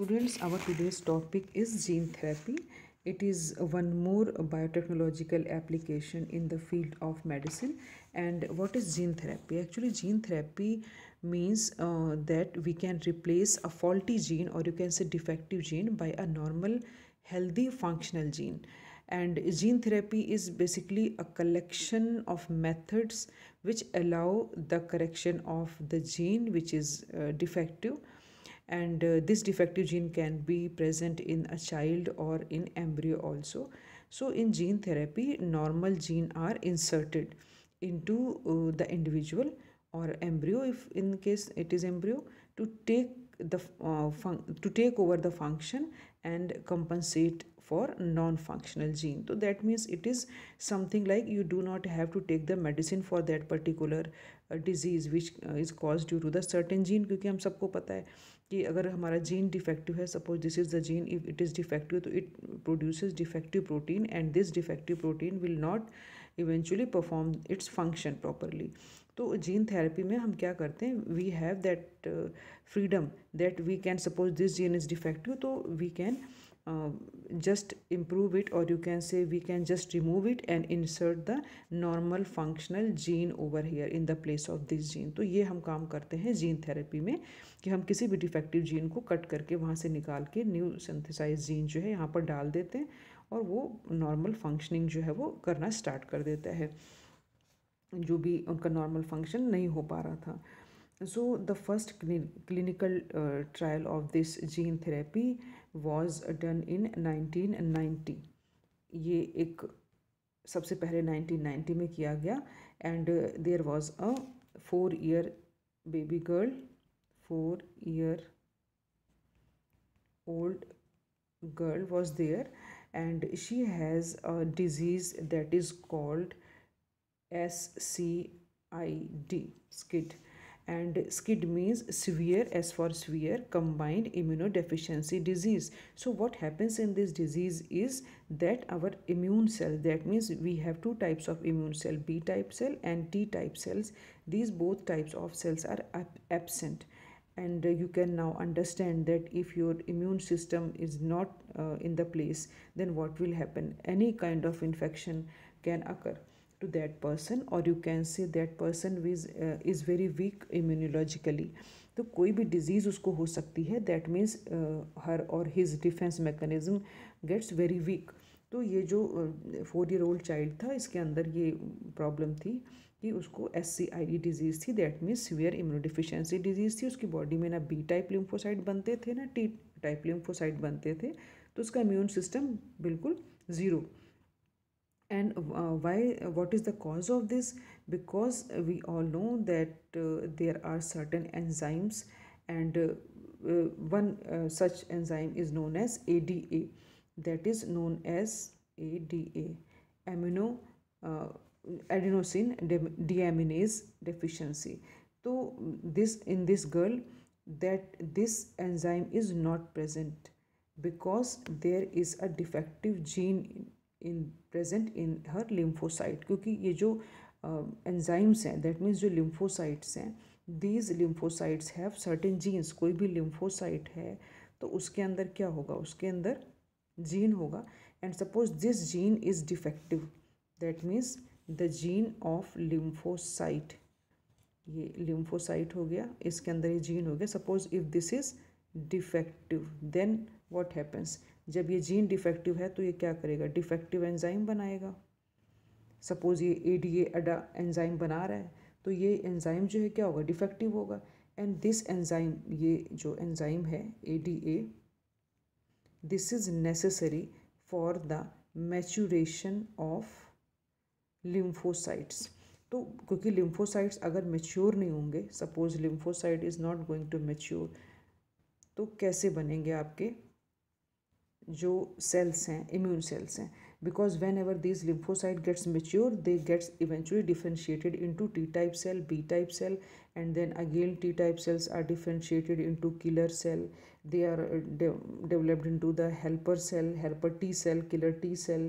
Students, our today's topic is gene therapy. It is one more biotechnological application in the field of medicine. And what is gene therapy? Actually, gene therapy means uh, that we can replace a faulty gene or you can say defective gene by a normal, healthy, functional gene and gene therapy is basically a collection of methods which allow the correction of the gene which is uh, defective and uh, this defective gene can be present in a child or in embryo also so in gene therapy normal gene are inserted into uh, the individual or embryo if in case it is embryo to take the uh, to take over the function and compensate for non-functional gene so that means it is something like you do not have to take the medicine for that particular uh, disease which uh, is caused due to the certain gene because we all know that if our gene defective hai, suppose this is the gene if it is defective so it produces defective protein and this defective protein will not eventually perform its function properly तो gene therapy में हम क्या करते हैं we have that freedom that we can suppose this gene is defective तो we can just improve it और you can say we can just remove it and insert the normal functional gene over here in the place of this gene तो ये हम काम करते हैं gene therapy में कि हम किसी भी डिफेक्टिव जीन को कट करके वहाँ से निकाल के न्यू सिंथिसाइज जीन जो है यहाँ पर डाल देते हैं और वो नॉर्मल फंक्शनिंग जो है वो करना स्टार्ट कर देता है जो भी उनका नॉर्मल फंक्शन नहीं हो पा रहा था so the first clinical trial of this gene therapy gene done in done in 1990. ये एक सबसे पहले 1990 में किया गया and there was a four year baby girl four year old girl was there and she has a disease that is called SCID, SCID. And SCID means severe, S for severe, combined immunodeficiency disease. So what happens in this disease is that our immune cell, that means we have two types of immune cell, B type cell and T type cells. These both types of cells are absent and you can now understand that if your immune system is not uh, in the place then what will happen any kind of infection can occur to that person or you can say that person is uh, is very weak immunologically तो कोई भी disease उसको हो सकती है that means her or his defence mechanism gets very weak तो ये जो फोर ईयर ओल्ड चाइल्ड था इसके अंदर ये प्रॉब्लम थी कि उसको S C I E disease थी that means severe immunodeficiency disease थी उसकी बॉडी में ना बी टाइप लिम्फोसाइट बनते थे ना टी टाइप लिम्फोसाइट बनते थे तो उसका इम्यून सिस्टम बिल्कुल zero and uh, why uh, what is the cause of this because we all know that uh, there are certain enzymes and uh, uh one uh, such enzyme is known as ada that is known as ada amino adenosine deaminase deficiency so this in this girl that this enzyme is not present because there is a defective gene in present in her lymphocyte क्योंकि ये जो enzymes हैं that means जो lymphocytes हैं these lymphocytes have certain genes कोई भी lymphocyte है तो उसके अंदर क्या होगा उसके अंदर जीन होगा and suppose this gene is defective that means the gene of lymphocyte ये लिम्फोसाइट हो गया इसके अंदर ये जीन हो गया suppose if this is defective then what happens जब ये जीन डिफेक्टिव है तो ये क्या करेगा डिफेक्टिव एंजाइम बनाएगा सपोज़ ये ए डी एडा एंजाइम बना रहा है तो ये एंजाइम जो है क्या होगा डिफेक्टिव होगा एंड दिस एंजाइम ये जो एंजाइम है A D A this is necessary for the maturation of lymphocytes तो क्योंकि लिम्फोसाइट्स अगर मेच्योर नहीं होंगे suppose lymphocyte is not going to mature तो कैसे बनेंगे आपके जो cells हैं immune cells because whenever these lymphocyte gets mature they gets eventually differentiated into t type cell b type cell and then again t type cells are differentiated into killer cell they are uh, developed into the helper cell helper t cell killer t cell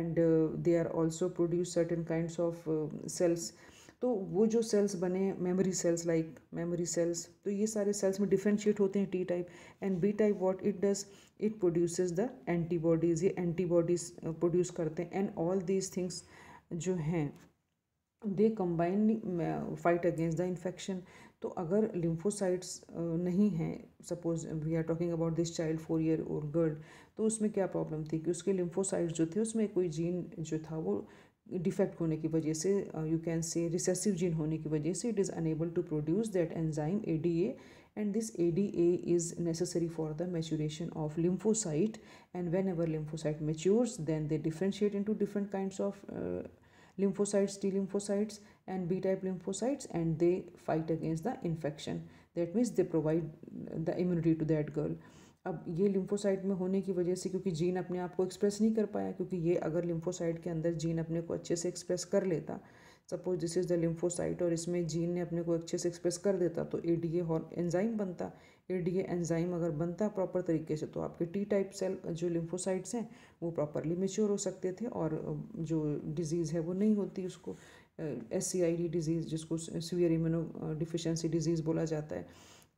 and uh, they are also produce certain kinds of uh, cells तो वो जो cells बने memory cells like memory cells तो ये सारे cells में differentiate होते हैं T type and B type what it does it produces the antibodies ये एंटीबॉडीज़ प्रोड्यूस करते हैं एंड ऑल दीज थिंग्स जो हैं they combine fight against the infection तो अगर लिम्फोसाइट्स नहीं हैं suppose we are talking about this child four year old girl तो उसमें क्या प्रॉब्लम थी कि उसके लिम्फोसाइट्स जो थे उसमें कोई जीन जो था वो Defect होने की वजह से you can say recessive gene होने की वजह से it is unable to produce that enzyme and this ADA is necessary for the maturation of lymphocyte and whenever lymphocyte matures then they differentiate into different kinds of uh, lymphocytes T lymphocytes and B type lymphocytes and they fight against the infection that means they provide the immunity to that girl अब ये lymphocyte में होने की वजह से क्योंकि gene अपने आप को एक्सप्रेस नहीं कर पाया क्योंकि ये अगर लिम्फोसाइट के अंदर जीन अपने को अच्छे से एक्सप्रेस कर लेता suppose this is the lymphocyte और इसमें जीन ने अपने को अच्छे से एक्सप्रेस कर देता तो ए डी एंजाइम बनता ए डी एंजाइम अगर बनता प्रॉपर तरीके से तो आपके टी टाइप सेल जो लिम्फोसाइट्स हैं वो प्रॉपरली मेच्योर हो सकते थे और जो डिजीज़ है वो नहीं होती उसको S C I D disease जिसको सीवियर इम्यूनो डिफिशेंसी डिजीज़ बोला जाता है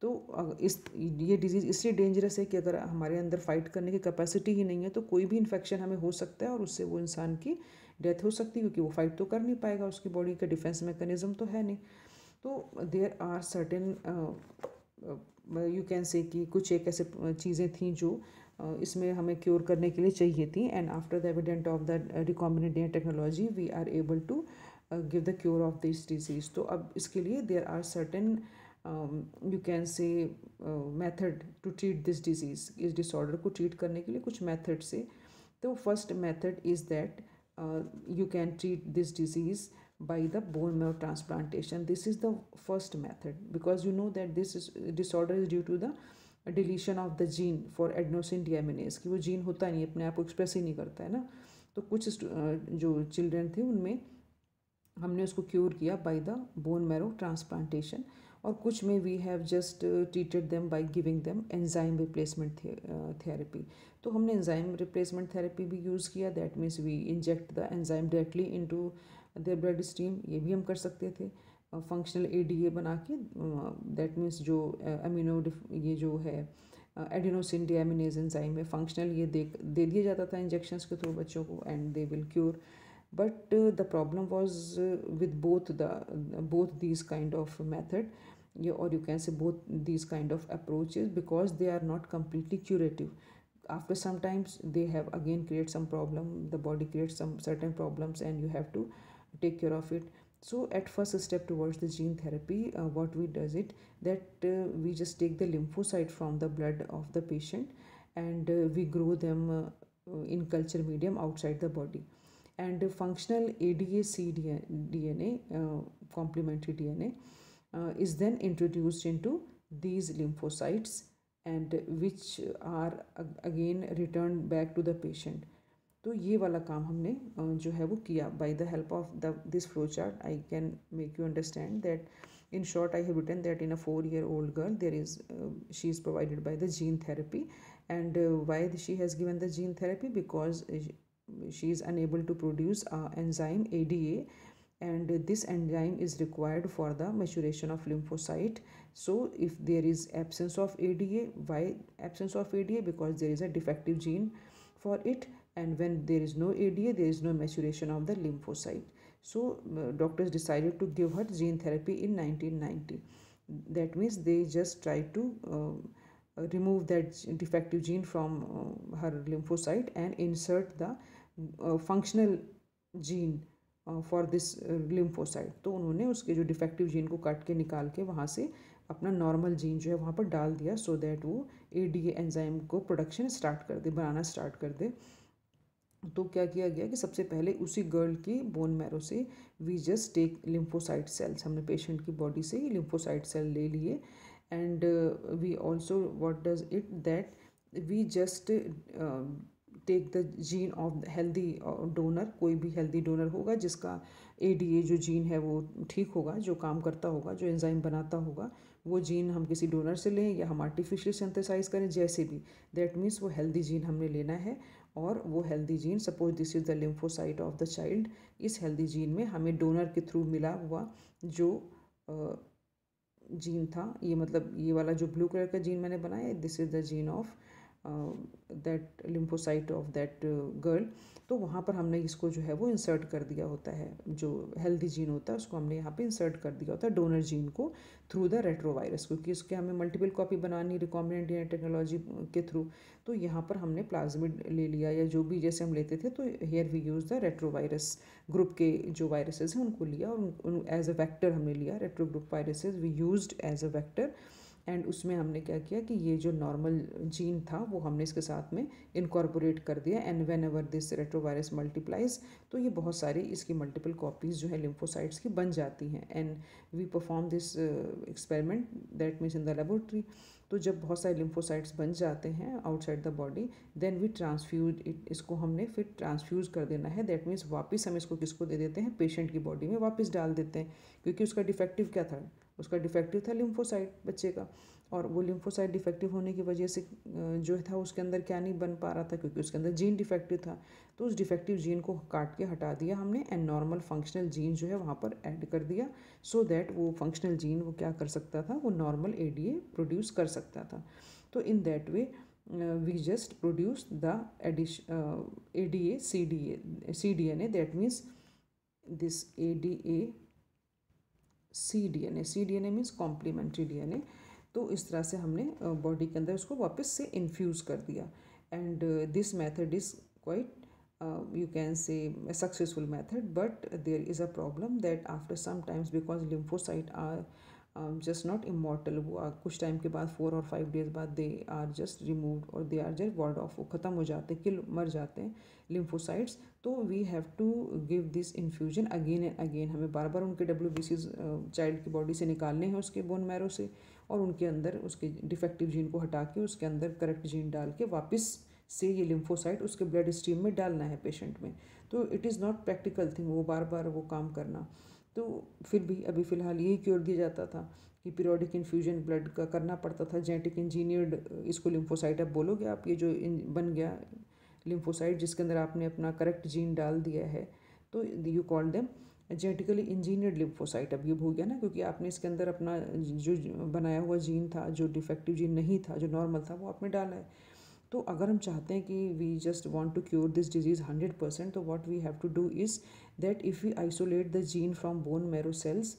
तो इस ये डिजीज़ इसलिए डेंजरस है कि अगर हमारे अंदर फाइट करने की कैपेसिटी ही नहीं है तो कोई भी इन्फेक्शन हमें हो सकता है और उससे वो इंसान की डेथ हो सकती है क्योंकि वो फाइट तो कर नहीं पाएगा उसकी बॉडी का डिफेंस मैकेनिज्म तो है नहीं तो there are certain you can say कि कुछ एक ऐसे चीज़ें थी जो uh, इसमें हमें क्योर करने के लिए चाहिए थी and after the evident of the recombinant technology we are able to give the cure of this disease तो अब इसके लिए there are certain um, you can say uh, method to treat this disease is disorder को treat करने के लिए कुछ method से तो first method is that uh, you can treat this disease by the bone marrow transplantation this is the first method because you know that this is, disorder is due to the deletion of the gene for adenosine deaminase कि वो gene होता नहीं अपने आप को express ही नहीं करता है ना तो कुछ जो चिल्ड्रन थे उनमें हमने उसको क्योर किया by the bone marrow transplantation और कुछ में we have just treated them by giving them enzyme replacement therapy तो हमने एंजाइम रिप्लेसमेंट थेरेपी भी यूज़ किया that means we inject the enzyme directly to their blood stream ये भी हम कर सकते थे फंक्शनल ए डी ए बना के दैट uh, मीन्स जो अमीनो uh, ये जो है एडिनोसिन डियामिनेज एंजाइम है फंक्शनल ये दे दे दिया जाता था इंजेक्शंस के थ्रू बच्चों को and they will cure but the problem was with both the both this kind of method you, or you can say both these kind of approaches because they are not completely curative after sometimes they have again create some problem the body creates some certain problems and you have to take care of it so at first step towards the gene therapy uh, what we does it that uh, we just take the lymphocyte from the blood of the patient and uh, we grow them uh, uh, in culture medium outside the body and functional ada DNA, uh, complementary dna uh, is then introduced into these lymphocytes and which are again returned back to the patient तो ये वाला काम हमने जो है वो किया by the help of the this chart I can make you understand that in short I have written that in a four year old girl there is uh, she is provided by the gene therapy and uh, why she has given the gene therapy because she is unable to produce enzyme ADA and this enzyme is required for the maturation of lymphocyte so if there is absence of ada why absence of ada because there is a defective gene for it and when there is no ada there is no maturation of the lymphocyte so uh, doctors decided to give her gene therapy in 1990 that means they just try to uh, remove that defective gene from uh, her lymphocyte and insert the uh, functional gene for this lymphocyte तो उन्होंने उसके जो defective gene को काट के निकाल के वहाँ से अपना नॉर्मल जीन जो है वहाँ पर डाल दिया सो so दैट वो ए डी एनजाइम को प्रोडक्शन स्टार्ट कर दे बनाना स्टार्ट कर दे तो क्या किया गया कि सबसे पहले उसी गर्ल की बोन मैरो से we just take lymphocyte cells हमने पेशेंट की बॉडी से ही लिम्फोसाइट सेल ले लिए and we also what does it that we just take the gene of healthy donor कोई भी हेल्दी डोनर होगा जिसका ए डी ए जो जीन है वो ठीक होगा जो काम करता होगा जो एंजाइम बनाता होगा वो जीन हम किसी डोनर से लें या हम आर्टिफिशियल सिंथेसाइज करें जैसे भी दैट मीन्स वो हेल्दी जीन हमने लेना है और वो healthy gene suppose this is the lymphocyte of the child इस हेल्दी जीन में हमें डोनर के थ्रू मिला हुआ जो जीन था ये मतलब ये वाला जो ब्लू कलर का जीन मैंने बनाया this is the gene of that lymphocyte of that girl तो वहाँ पर हमने इसको जो है वो इंसर्ट कर दिया होता है जो हेल्दी जीन होता है उसको हमने यहाँ पे इंसर्ट कर दिया होता है डोनर जीन को थ्रू द रेट्रोवायरस क्योंकि उसके हमें मल्टीपल कॉपी बनानी रिकॉम्बिनेंट या टेक्नोलॉजी के थ्रू तो यहाँ पर हमने प्लाज्मिड ले लिया या जो भी जैसे हम लेते थे तो here we use the retrovirus group के जो वायरसेज हैं उनको लिया और एज अ वैक्टर हमने लिया retro group viruses we use as a vector and उसमें हमने क्या किया कि ये जो नॉर्मल जीन था वो हमने इसके साथ में इनकॉर्पोरेट कर दिया and whenever this retrovirus multiplies तो ये बहुत सारी इसकी मल्टीपल कॉपीज़ जो है लिम्फोसाइट्स की बन जाती हैं and we perform this experiment that means in the laboratory तो जब बहुत सारे लिम्फोसाइट्स बन जाते हैं outside the body then we transfuse it इसको हमने फिर ट्रांसफ्यूज़ कर देना है दैट मीन्स वापस हम इसको किसको दे देते हैं पेशेंट की बॉडी में वापस डाल देते हैं क्योंकि उसका डिफेक्टिव क्या था उसका डिफेक्टिव था लिम्फोसाइट बच्चे का और वो लिम्फोसाइट डिफेक्टिव होने की वजह से जो था उसके अंदर क्या नहीं बन पा रहा था क्योंकि उसके अंदर जीन डिफेक्टिव था तो उस डिफेक्टिव जीन को काट के हटा दिया हमने एंड नॉर्मल फंक्शनल जीन जो है वहाँ पर ऐड कर दिया सो so दैट वो फंक्शनल जीन वो क्या कर सकता था वो नॉर्मल ए प्रोड्यूस कर सकता था तो in that way we just produce A C D A C D N A that means this A D A C D N A C D N A means complementary D N A तो इस तरह से हमने body के अंदर उसको वापस से इन्फ्यूज़ कर दिया and this method is quite you can say successful method but there is a problem that after some times because lymphocyte are just not immortal वो कुछ टाइम के बाद फोर और फाइव डेज बाद दे आर जस्ट रिमूव और they are just word of वो ख़त्म हो जाते किल मर जाते हैं लिम्फोसाइट्स तो we have to give this infusion again and again हमें बार बार उनके डब्ल्यू बी सीज चाइल्ड की बॉडी से निकालने हैं उसके बोन मैरो से और उनके अंदर उसके डिफेक्टिव जीन को हटा के उसके अंदर करेक्ट जीन डाल के वापस से ये लिम्फोसाइट उसके ब्लड स्ट्रीम में डालना है पेशेंट में तो it is not practical thing वो बार बार वो काम करना तो फिर भी अभी फ़िलहाल यही क्योर दिया जाता था कि पीरियोडिक इन्फ्यूजन ब्लड का करना पड़ता था जेनेटिक इंजीनियर्ड इसको लिम्फोसाइट आप बोलोगे आप ये जो बन गया लिम्फोसाइट जिसके अंदर आपने अपना करेक्ट जीन डाल दिया है तो you call them genetically engineered lymphocyte अब ये हो गया ना क्योंकि आपने इसके अंदर अपना जो बनाया हुआ जीन था जो डिफेक्टिव जीन नहीं था जो नॉर्मल था वो आपने डाला है तो अगर हम चाहते हैं कि we just want to cure this disease hundred percent तो what we have to do is that if we isolate the gene from bone marrow cells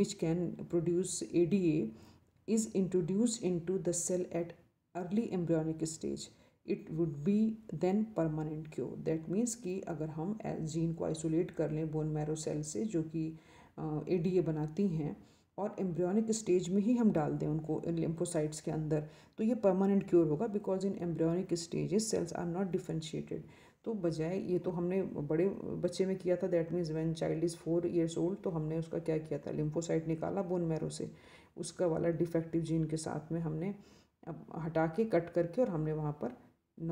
which can produce A D A is introduce into the cell at early embryonic stage it would be then permanent cure that means कि अगर हम gene को isolate कर लें bone marrow cell से जो कि ए D ए बनाती हैं और एम्ब्रियोनिक स्टेज में ही हम डाल दें उनको लिम्फोसाइट्स के अंदर तो ये परमानेंट क्योर होगा because in embryonic stages cells are not differentiated तो बजाय ये तो हमने बड़े बच्चे में किया था that means when child is four years old तो हमने उसका क्या किया था लिम्फोसाइट निकाला बोन मैरो से उसका वाला डिफेक्टिव जीन के साथ में हमने अब हटा के कट करके और हमने वहाँ पर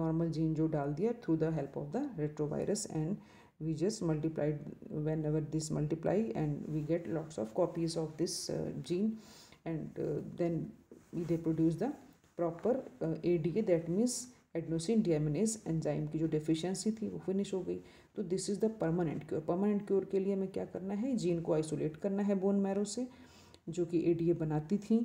नॉर्मल जीन जो डाल दिया through the help of the retrovirus and we just multiplied whenever this multiply and we get lots of copies of this uh, gene and uh, then they produce the proper uh, ADA that means adenosine deaminase enzyme की जो deficiency थी वो finish हो गई तो this is the permanent cure permanent cure के लिए हमें क्या करना है gene को isolate करना है bone marrow से जो कि एडीए बनाती थी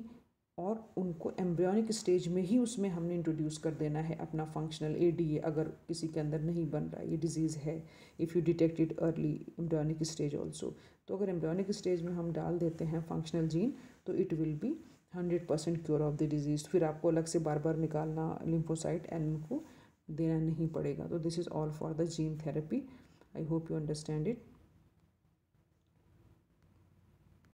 और उनको एम्ब्रियोनिक स्टेज में ही उसमें हमने इंट्रोड्यूस कर देना है अपना फंक्शनल ए डी ए अगर किसी के अंदर नहीं बन रहा ये डिजीज़ है if you detect it early embryonic stage also तो अगर एम्ब्रियोनिक स्टेज में हम डाल देते हैं फंक्शनल जीन तो it will be hundred percent cure of the disease फिर आपको अलग से बार बार निकालना लिम्फोसाइट एन को देना नहीं पड़ेगा तो this is all for the gene therapy I hope you understand it